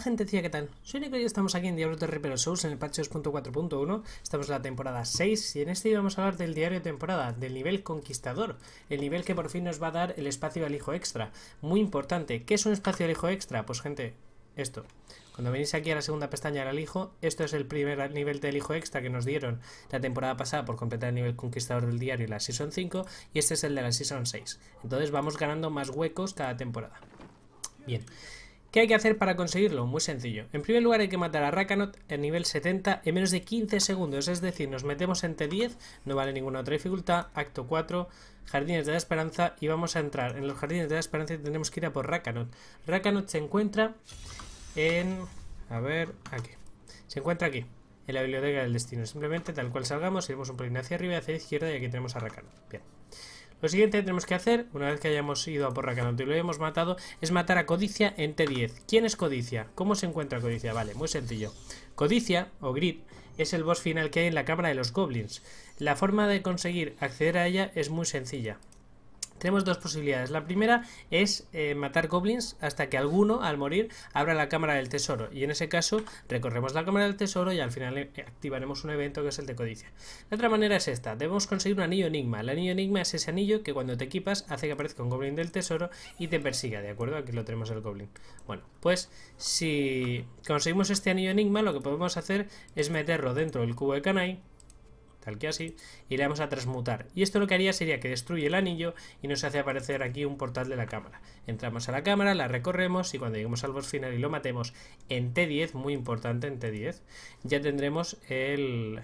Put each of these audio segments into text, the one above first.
gente decía, ¿qué tal? Soy Nico y estamos aquí en Diablo Ripero Souls en el patch 2.4.1 Estamos en la temporada 6 y en este vamos a hablar del diario de temporada, del nivel conquistador El nivel que por fin nos va a dar el espacio al hijo extra Muy importante, ¿qué es un espacio al hijo extra? Pues gente, esto cuando venís aquí a la segunda pestaña del hijo, esto es el primer nivel del hijo extra que nos dieron la temporada pasada por completar el nivel conquistador del diario y la Season 5, y este es el de la Season 6. Entonces vamos ganando más huecos cada temporada. Bien, ¿Qué hay que hacer para conseguirlo? Muy sencillo. En primer lugar hay que matar a Rakanot en nivel 70 en menos de 15 segundos, es decir, nos metemos en T10, no vale ninguna otra dificultad, acto 4, Jardines de la Esperanza y vamos a entrar en los Jardines de la Esperanza y tendremos que ir a por Rakanot. Rakanot se encuentra en... a ver, aquí. Se encuentra aquí, en la Biblioteca del Destino. Simplemente tal cual salgamos, iremos un poquito hacia arriba, hacia la izquierda y aquí tenemos a Rakanot. Bien. Lo siguiente que tenemos que hacer, una vez que hayamos ido a por y lo hayamos matado, es matar a Codicia en T10. ¿Quién es Codicia? ¿Cómo se encuentra Codicia? Vale, muy sencillo. Codicia, o Grid, es el boss final que hay en la Cámara de los Goblins. La forma de conseguir acceder a ella es muy sencilla. Tenemos dos posibilidades. La primera es eh, matar goblins hasta que alguno, al morir, abra la cámara del tesoro. Y en ese caso, recorremos la cámara del tesoro y al final eh, activaremos un evento que es el de codicia. La otra manera es esta. Debemos conseguir un anillo enigma. El anillo enigma es ese anillo que cuando te equipas hace que aparezca un goblin del tesoro y te persiga, ¿de acuerdo? Aquí lo tenemos el goblin. Bueno, pues si conseguimos este anillo enigma, lo que podemos hacer es meterlo dentro del cubo de Kanai tal que así, y le vamos a transmutar. Y esto lo que haría sería que destruye el anillo y nos hace aparecer aquí un portal de la cámara. Entramos a la cámara, la recorremos y cuando lleguemos al boss final y lo matemos en T10, muy importante en T10, ya tendremos el,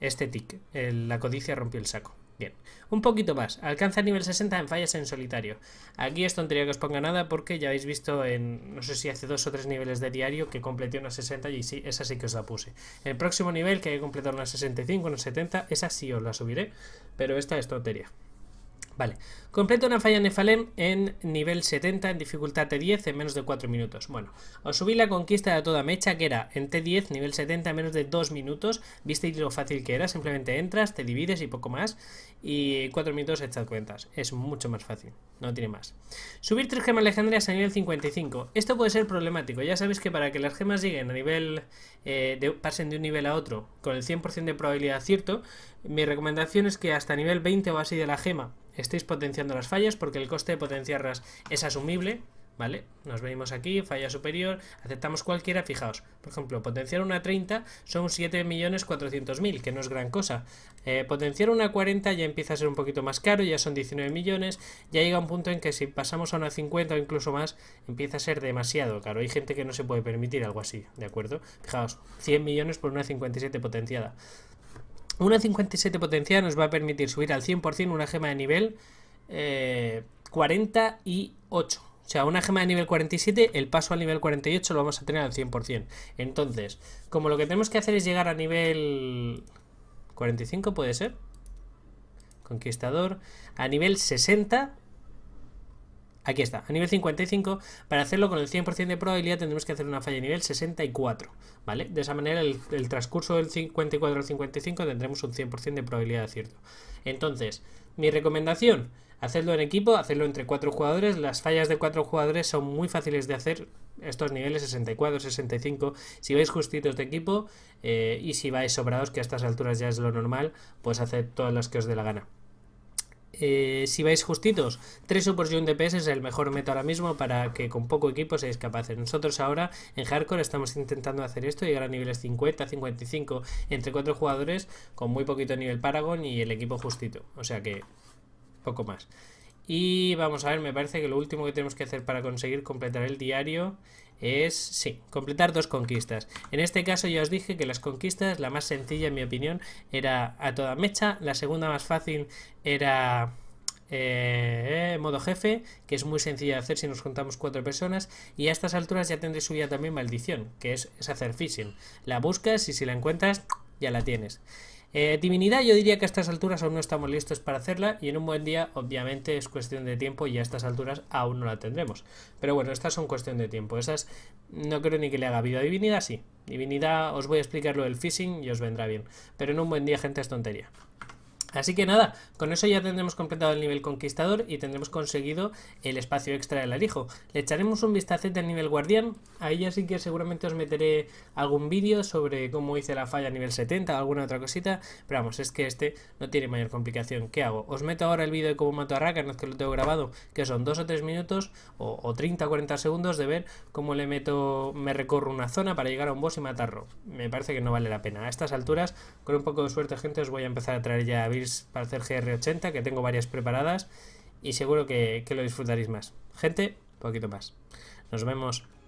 este tick, la codicia rompió el saco. Bien, un poquito más. Alcanza el nivel 60 en fallas en solitario. Aquí esto tontería que os ponga nada porque ya habéis visto en, no sé si hace dos o tres niveles de diario que completé una 60 y sí, esa sí que os la puse. El próximo nivel que hay que completar una 65, una 70, esa sí os la subiré, pero esta es tontería. Vale. Completa una falla Nefalem en nivel 70, en dificultad T10, en menos de 4 minutos. Bueno, os subí la conquista de toda mecha, que era en T10, nivel 70, en menos de 2 minutos. Visteis lo fácil que era, simplemente entras, te divides y poco más. Y 4 minutos echad cuentas. Es mucho más fácil, no tiene más. Subir 3 gemas legendarias a nivel 55. Esto puede ser problemático. Ya sabéis que para que las gemas lleguen a nivel... Eh, pasen de un nivel a otro con el 100% de probabilidad cierto mi recomendación es que hasta nivel 20 o así de la gema estéis potenciando las fallas porque el coste de potenciarlas es asumible, ¿vale? Nos venimos aquí, falla superior, aceptamos cualquiera, fijaos, por ejemplo, potenciar una 30 son 7.400.000, que no es gran cosa. Eh, potenciar una 40 ya empieza a ser un poquito más caro, ya son 19 millones, ya llega un punto en que si pasamos a una 50 o incluso más, empieza a ser demasiado caro. Hay gente que no se puede permitir algo así, ¿de acuerdo? Fijaos, 100 millones por una 57 potenciada. Una 57 potencia nos va a permitir subir al 100% una gema de nivel 48. Eh, o sea, una gema de nivel 47, el paso al nivel 48 lo vamos a tener al 100%. Entonces, como lo que tenemos que hacer es llegar a nivel 45, ¿puede ser? Conquistador. A nivel 60, Aquí está, a nivel 55, para hacerlo con el 100% de probabilidad tendremos que hacer una falla a nivel 64, ¿vale? De esa manera el, transcurso del 54 al 55 tendremos un 100% de probabilidad de acierto. Entonces, mi recomendación, hacerlo en equipo, hacerlo entre cuatro jugadores, las fallas de cuatro jugadores son muy fáciles de hacer, estos niveles 64, 65, si vais justitos de equipo eh, y si vais sobrados, que a estas alturas ya es lo normal, pues haced todas las que os dé la gana. Eh, si vais justitos, 3 o y un DPS es el mejor meta ahora mismo para que con poco equipo seáis capaces. Nosotros ahora en Hardcore estamos intentando hacer esto, llegar a niveles 50, 55, entre 4 jugadores con muy poquito nivel Paragon y el equipo justito. O sea que poco más. Y vamos a ver, me parece que lo último que tenemos que hacer para conseguir completar el diario es, sí, completar dos conquistas. En este caso ya os dije que las conquistas, la más sencilla en mi opinión, era a toda mecha, la segunda más fácil era... Eh, eh, modo jefe, que es muy sencilla de hacer si nos contamos cuatro personas, y a estas alturas ya tendré suya también maldición, que es, hacer fishing. La buscas y si la encuentras, ya la tienes. Eh, divinidad yo diría que a estas alturas aún no estamos listos para hacerla y en un buen día obviamente es cuestión de tiempo y a estas alturas aún no la tendremos. Pero bueno, estas son cuestión de tiempo. Esas no creo ni que le haga vida. Divinidad sí. Divinidad os voy a explicar lo del phishing y os vendrá bien. Pero en un buen día gente es tontería. Así que nada, con eso ya tendremos completado el nivel conquistador y tendremos conseguido el espacio extra del alijo Le echaremos un vistacete al nivel guardián, ahí ya sí que seguramente os meteré algún vídeo sobre cómo hice la falla a nivel 70 o alguna otra cosita, pero vamos, es que este no tiene mayor complicación. ¿Qué hago? Os meto ahora el vídeo de cómo mato a Rakan, que lo tengo grabado, que son 2 o 3 minutos o, 30 o 40 segundos de ver cómo le meto, me recorro una zona para llegar a un boss y matarlo. Me parece que no vale la pena. A estas alturas, con un poco de suerte gente, os voy a empezar a traer ya para hacer GR80, que tengo varias preparadas y seguro que, que lo disfrutaréis más. Gente, poquito más. Nos vemos.